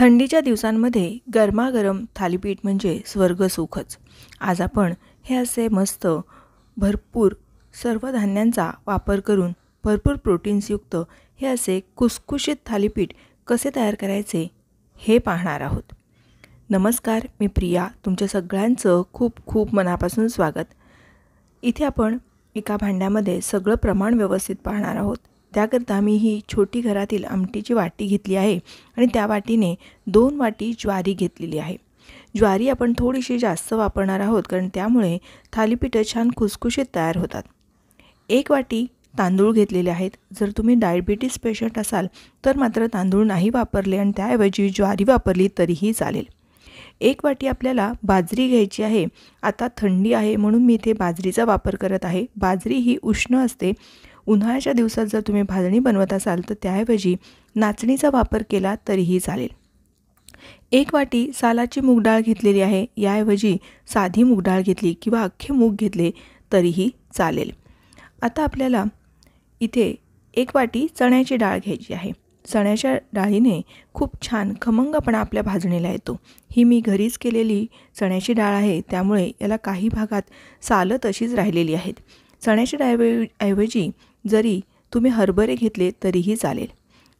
थंडीच्या दिवसांमध्ये गरमागरम थालीपीठ म्हणजे स्वर्गसुखच आज आपण हे असे मस्त भरपूर सर्व धान्यांचा वापर करून भरपूर प्रोटीन्सयुक्त हे असे कुसकुशीत थालीपीठ कसे तयार करायचे हे पाहणार आहोत नमस्कार मी प्रिया तुमच्या सगळ्यांचं खूप खूप मनापासून स्वागत इथे आपण एका भांड्यामध्ये सगळं प्रमाण व्यवस्थित पाहणार आहोत त्याकरता मी ही छोटी घरातील आमटीची वाटी घेतली आहे आणि त्या वाटीने दोन वाटी ज्वारी घेतलेली आहे ज्वारी आपण थोडीशी जास्त वापरणार आहोत कारण त्यामुळे थालीपीठं छान खुसखुशीत तयार होतात एक वाटी तांदूळ घेतलेले आहेत जर तुम्ही डायबिटीस पेशंट असाल तर मात्र तांदूळ नाही वापरले आणि त्याऐवजी ज्वारी वापरली तरीही चालेल एक वाटी आपल्याला बाजरी घ्यायची आहे आता थंडी आहे म्हणून मी इथे बाजरीचा वापर करत आहे बाजरी ही उष्ण असते उन्हाळ्याच्या दिवसात जर तुम्ही भाजणी बनवत असाल तर त्याऐवजी नाचणीचा वापर केला तरीही चालेल एक वाटी सालाची मूगडाळ घेतलेली आहे याऐवजी साधी मूगडाळ घेतली किंवा अख्खे मूग घेतले तरीही चालेल आता आपल्याला इथे एक वाटी चण्याची डाळ घ्यायची आहे चण्याच्या डाळीने खूप छान खमंगपणा आपल्या भाजणीला येतो ही मी घरीच केलेली चण्याची डाळ आहे त्यामुळे याला काही भागात सालं तशीच राहिलेली आहेत चण्याच्या ऐवजी जरी तुम्ही हरभरे घेतले तरीही चालेल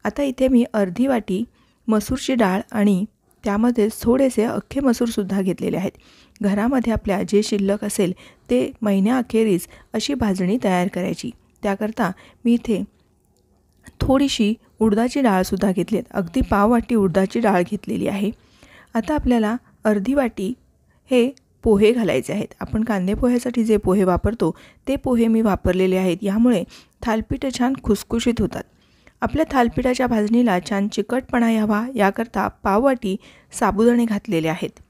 आता इथे मी अर्धी वाटी मसूरची डाळ आणि त्यामध्येच थोडेसे अख्खे मसूरसुद्धा घेतलेले आहेत घरामध्ये आपल्या जे शिल्लक असेल ते महिन्याअखेरीस अशी भाजणी तयार करायची त्याकरता मी इथे थोडीशी उडदाची डाळसुद्धा घेतली आहेत अगदी पाव वाटी उडदाची डाळ घेतलेली आहे आता आपल्याला अर्धी वाटी हे पोहे घालायचे आहेत आपण कांदे पोह्यासाठी जे पोहे वापरतो ते पोहे मी वापरलेले आहेत यामुळे थालपीठ छान खुसखुशीत होतात आपल्या थालपीठाच्या भाजणीला छान चिकटपणा यावा याकरता पाववाटी साबुदाणे घातलेले आहेत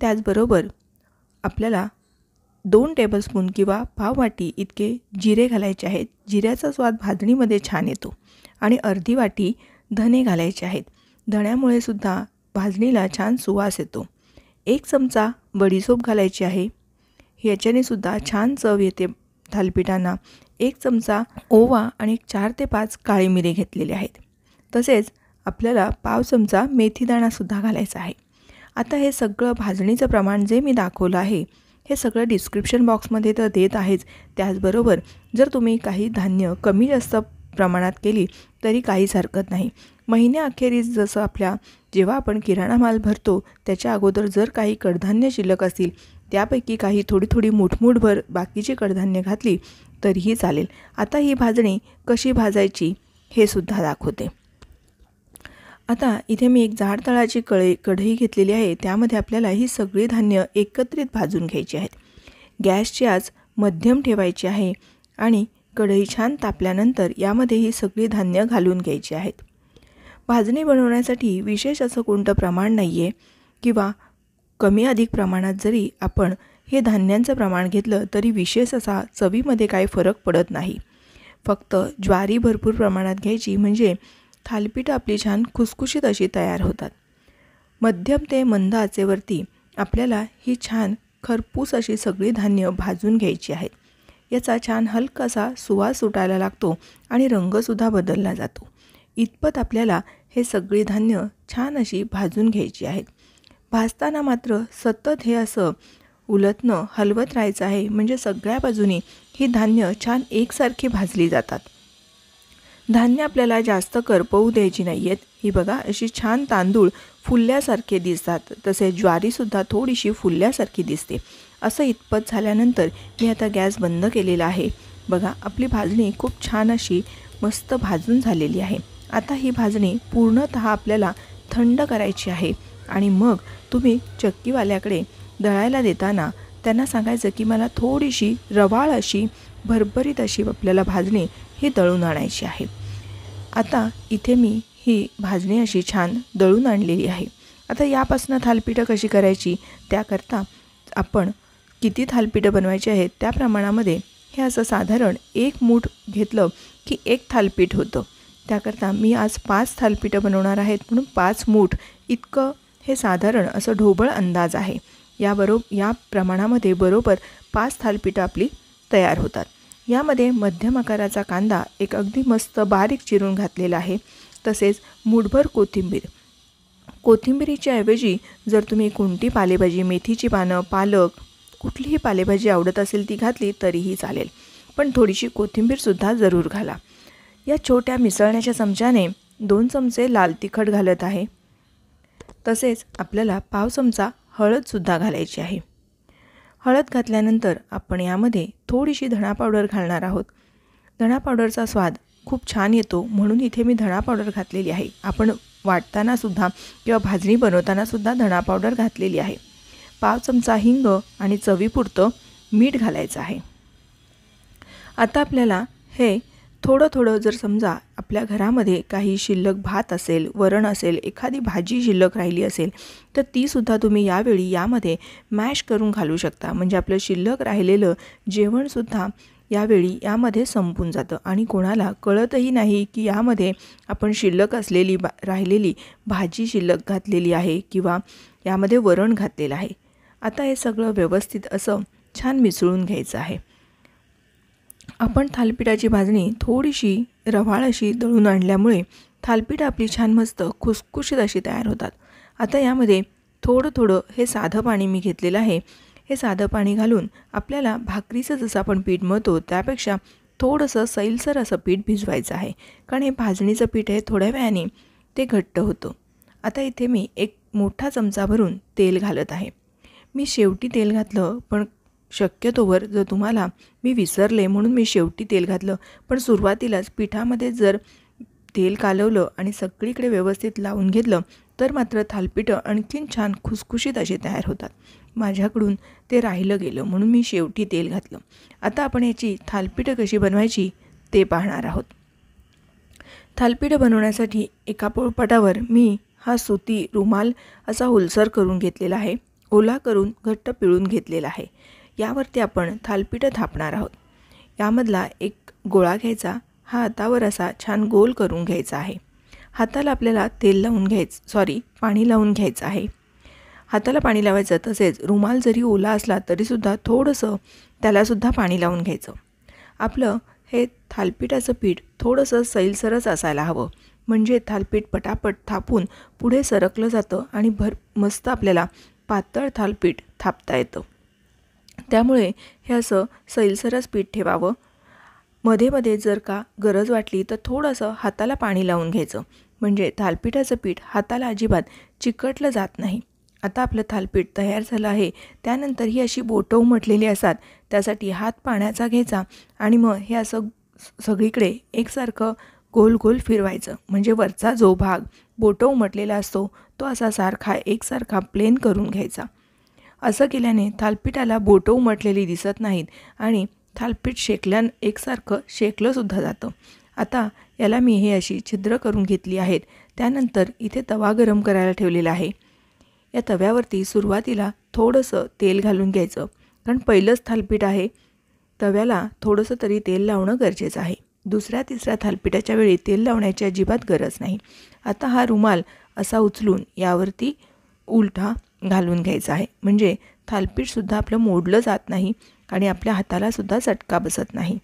त्याचबरोबर आपल्याला दोन टेबलस्पून किंवा पाववाटी इतके जिरे घालायचे आहेत जिऱ्याचा स्वाद भाजणीमध्ये छान येतो आणि अर्धी वाटी धने घालायचे आहेत धण्यामुळे सुद्धा भाजणीला छान सुवास येतो एक चमचा बडीसोप घालायची आहे याच्याने सुद्धा छान चव येते थालपिठांना एक चमचा ओवा आणि चार ते पाच काळी मिरे घेतलेले आहेत तसेच आपल्याला पाव चमचा मेथीदाणासुद्धा घालायचा आहे आता हे सगळं भाजणीचं प्रमाण जे मी दाखवलं आहे हे सगळं डिस्क्रिप्शन बॉक्समध्ये तर देत आहेच त्याचबरोबर जर तुम्ही काही धान्य कमी जास्त प्रमाणात केली तरी काहीच हरकत नाही महिन्याअखेरीस जसं आपल्या जेव्हा आपण किराणा माल भरतो त्याच्या अगोदर जर काही कडधान्य शिल्लक असतील त्यापैकी काही थोडी थोडी भर बाकीची कडधान्य घातली तरीही चालेल आता ही भाजणी कशी भाजायची हे सुद्धा दाखवते आता इथे मी एक जाड तळाची कळे कढई घेतलेली आहे त्यामध्ये आपल्याला ही सगळी धान्य एकत्रित भाजून घ्यायची आहेत गॅसची आज मध्यम ठेवायची आहे आणि कढई छान तापल्यानंतर यामध्ये ही सगळी धान्य घालून घ्यायची आहेत भाजणी बनवण्यासाठी विशेष असं कोणतं प्रमाण नाही आहे किंवा कमी अधिक प्रमाणात जरी आपण हे धान्यांचं प्रमाण घेतलं तरी विशेष असा चवीमध्ये काही फरक पडत नाही फक्त ज्वारी भरपूर प्रमाणात घ्यायची म्हणजे थालपीठ आपली छान खुसखुशीत अशी तयार होतात मध्यम ते मंद आचेवरती आपल्याला ही छान खरपूस अशी सगळी धान्य भाजून घ्यायची आहेत याचा छान हलकासा सुवास उठायला लागतो आणि रंगसुद्धा बदलला जातो इतपत आपल्याला हे सगळी धान्य छान अशी भाजून घ्यायची आहेत भाजताना मात्र सतत हे असं उलटणं हलवत राहायचं आहे म्हणजे सगळ्या बाजूनी ही धान्य छान एकसारखी भाजली जातात धान्य आपल्याला जास्त करपवू द्यायची नाही आहेत ही बघा अशी छान तांदूळ फुलल्यासारखे दिसतात तसेच ज्वारीसुद्धा थोडीशी फुलल्यासारखी दिसते असं इतपत झाल्यानंतर मी आता गॅस बंद केलेला आहे बघा आपली भाजणी खूप छान अशी मस्त भाजून झालेली आहे आता ही भाजणी पूर्णत आपल्याला थंड करायची आहे आणि मग तुम्ही चक्कीवाल्याकडे दळायला देताना त्यांना सांगायचं की मला थोडीशी रवाळ अशी भरभरीत अशी आपल्याला भाजणी ही दळून आणायची आहे आता इथे मी ही भाजणी अशी छान दळून आणलेली आहे आता यापासून थालपिठं कशी करायची त्याकरता आपण किती थालपिठं बनवायची आहेत त्या प्रमाणामध्ये हे असं साधारण एक मूठ घेतलं की एक थालपीठ होतं त्याकरता मी आज पाच थालपीठं बनवणार आहेत म्हणून पाच मूठ इतकं हे साधारण असं ढोबळ अंदाज आहे याबरो या प्रमाणामध्ये बरोबर पाच थालपीठं आपली तयार होतात यामध्ये मध्यम आकाराचा कांदा एक अगदी मस्त बारीक चिरून घातलेला आहे तसेच मूठभर कोथिंबीर कोथिंबिरीच्या ऐवजी जर तुम्ही कोणती पालेभाजी मेथीची पानं पालक कुठलीही पालेभाजी आवडत असेल ती घातली तरीही चालेल पण थोडीशी कोथिंबीरसुद्धा जरूर घाला या छोट्या मिसळण्याच्या चमच्याने दोन चमचे लाल तिखट घालत आहे तसेच आपल्याला पाव चमचा हळदसुद्धा घालायची आहे हळद घातल्यानंतर आपण यामध्ये थोडीशी धणा पावडर घालणार आहोत धणा पावडरचा स्वाद खूप छान येतो म्हणून इथे मी धणा पावडर घातलेली आहे आपण वाटतानासुद्धा किंवा भाजणी बनवतानासुद्धा धणा पावडर घातलेली आहे पाव चमचा हिंग आणि चवीपुरतं मीठ घालायचं आहे आता आपल्याला हे थोडं थोडं जर समजा आपल्या घरामध्ये काही शिल्लक भात असेल वरण असेल एखादी भाजी शिल्लक राहिली असेल तर तीसुद्धा तुम्ही यावेळी यामध्ये मॅश करून घालू शकता म्हणजे आपलं शिल्लक राहिलेलं जेवणसुद्धा यावेळी यामध्ये संपून जातं आणि कोणाला कळतही नाही की यामध्ये आपण शिल्लक असलेली बा राहिलेली भाजी शिल्लक घातलेली आहे किंवा यामध्ये वरण घातलेलं आहे आता हे सगळं व्यवस्थित असं छान मिसळून घ्यायचं आहे आपण थालपिठाची भाजणी थोडीशी रवाळ अशी दळून आणल्यामुळे थालपीठ आपली छान मस्त खुसखुशीत अशी तयार होतात आता यामध्ये थोडं थोडं हे साधं पाणी मी घेतलेलं आहे हे साधं पाणी घालून आपल्याला भाकरीचं जसं आपण पीठ मळतो त्यापेक्षा थोडंसं सैलसर असं पीठ भिजवायचं आहे कारण हे भाजणीचं पीठ आहे थोड्या वेळाने ते घट्ट होतं आता इथे मी एक मोठा चमचा भरून तेल घालत आहे मी शेवटी तेल घातलं पण शक्यतोवर जर तुम्हाला मी विसरले म्हणून मी शेवटी तेल घातलं पण सुरुवातीलाच पिठामध्ये जर तेल कालवलं आणि सगळीकडे व्यवस्थित लावून घेतलं तर मात्र थालपीठं आणखीन छान खुसखुशीत असे तयार होतात माझ्याकडून ते राहिलं गेलं म्हणून मी शेवटी तेल घातलं आता आपण याची थालपीठं कशी बनवायची ते पाहणार आहोत थालपीठं बनवण्यासाठी एका पोळपाटावर मी हा सुती रुमाल असा होलसर करून घेतलेला आहे गोला करून घट्ट पिळून घेतलेला आहे यावरती आपण थालपीठं थापणार आहोत यामधला एक गोळा घ्यायचा हा हातावर असा छान गोल करून घ्यायचा आहे हाताला आपल्याला तेल लावून घ्यायचं सॉरी पाणी लावून घ्यायचं आहे हाताला पाणी लावायचं तसेच रुमाल जरी ओला असला तरीसुद्धा थोडंसं त्यालासुद्धा पाणी लावून घ्यायचं आपलं हे थालपीठाचं पीठ थोडंसं सैलसरच असायला हवं म्हणजे थालपीठ पटापट थापून पुढे सरकलं जातं आणि भर मस्त आपल्याला पातळ थालपीठ थापता येतं त्यामुळे हे असं सैलसरच पीठ ठेवावं मध्ये मध्ये जर का गरज वाटली तर थोडंसं हाताला पाणी लावून घ्यायचं म्हणजे थालपीठाचं पीठ हाताला अजिबात चिकटलं जात नाही आता आपलं थालपीठ तयार झालं आहे त्यानंतर ही अशी बोटं उमटलेली असतात त्यासाठी हात पाण्याचा घ्यायचा आणि मग हे असं सगळीकडे एकसारखं गोल गोल फिरवायचं म्हणजे वरचा जो भाग बोटं उमटलेला असतो तो असा सारखा एकसारखा प्लेन करून घ्यायचा असं केल्याने थालपीठाला बोटं उमटलेली दिसत नाहीत आणि थालपीठ शेकल्यान एकसारखं शेकलंसुद्धा जातं आता याला मी हे अशी छिद्र करून घेतली आहेत त्यानंतर इथे तवा गरम करायला ठेवलेला आहे या तव्यावरती सुरुवातीला थोडंसं तेल घालून घ्यायचं कारण पहिलंच थालपीठ आहे तव्याला थोडंसं तरी तेल लावणं गरजेचं आहे दुसऱ्या तिसऱ्या थालपिठाच्या वेळी तेल लावण्याची अजिबात गरज नाही आता हा रुमाल असा उचलून यावरती उलटा घालून घ्यायचा आहे म्हणजे थालपीठसुद्धा आपलं मोडलं जात नाही आणि आपल्या हातालासुद्धा चटका बसत नाही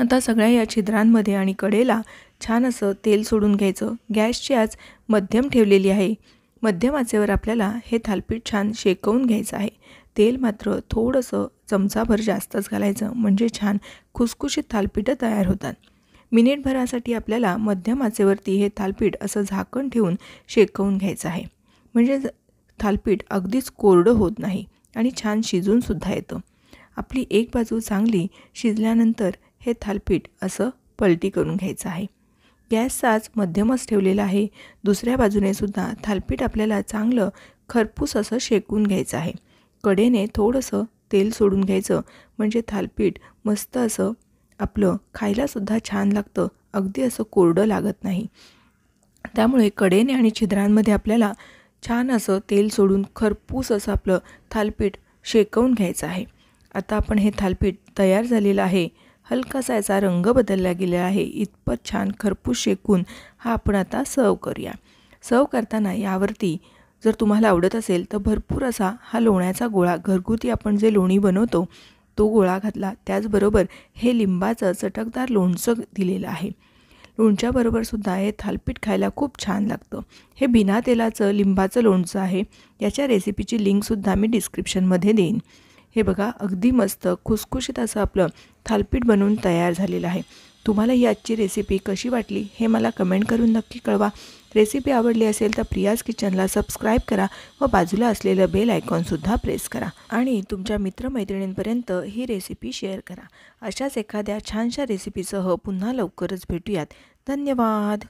आता सगळ्या या छिद्रांमध्ये आणि कडेला छान असं तेल सोडून घ्यायचं गॅसची आज मध्यम ठेवलेली आहे मध्यम आचेवर आपल्याला हे थालपीठ छान शेकवून घ्यायचं आहे तेल मात्र थोडंसं चमचाभर जास्तच घालायचं म्हणजे छान खुसखुशीत थालपीठं तयार होतात मिनिटभरासाठी आपल्याला मध्यम आचेवरती हे थालपीठ असं झाकण ठेवून शेकवून घ्यायचं आहे म्हणजे थालपीठ अगदीच कोरडं होत नाही आणि छान शिजूनसुद्धा येतं आपली एक बाजू चांगली शिजल्यानंतर हे थालपीठ असं पलटी करून घ्यायचं आहे गॅसचाच मध्यमच ठेवलेला आहे दुसऱ्या बाजूने सुद्धा थालपीठ आपल्याला चांगलं खरपूस असं शेकून घ्यायचं आहे कडेने थोडंसं तेल सोडून घ्यायचं म्हणजे थालपीठ मस्त असं आपलं खायलासुद्धा छान लागतं अगदी असं कोरडं लागत नाही त्यामुळे कडेने आणि छिद्रांमध्ये आपल्याला छान असं तेल सोडून खरपूस असं आपलं थालपीठ शेकवून घ्यायचं आहे आता आपण हे थालपीठ तयार झालेलं आहे हलकासा याचा रंग बदलला गेला आहे इतपत छान खरपूस शेकून हा आपण आता सर्व करूया सर्व करताना यावरती जर तुम्हाला आवडत असेल तर भरपूर असा हा लोण्याचा गोळा घरगुती आपण जे लोणी बनवतो तो गोळा घातला त्याचबरोबर हे लिंबाचं चटकदार लोणचं दिलेलं आहे लोणच्याबरोबर सुद्धा हे थालपीठ खायला खूप छान लागतं हे बिना तेलाचं लिंबाचं लोणचं आहे याच्या रेसिपीची लिंकसुद्धा मी डिस्क्रिप्शनमध्ये देईन हे बघा अगदी मस्त खुसखुशीत असं आपलं थालपीठ बनवून तयार झालेलं आहे तुम्हाला ही आजची रेसिपी कशी वाटली हे मला कमेंट करून नक्की कळवा रेसिपी आवडली असेल तर प्रियाज किचनला सबस्क्राईब करा व बाजूला असलेलं बेल आयकॉनसुद्धा प्रेस करा आणि तुमच्या मित्रमैत्रिणींपर्यंत ही रेसिपी शेअर करा अशाच एखाद्या छानशा रेसिपीसह पुन्हा लवकरच भेटूयात धन्यवाद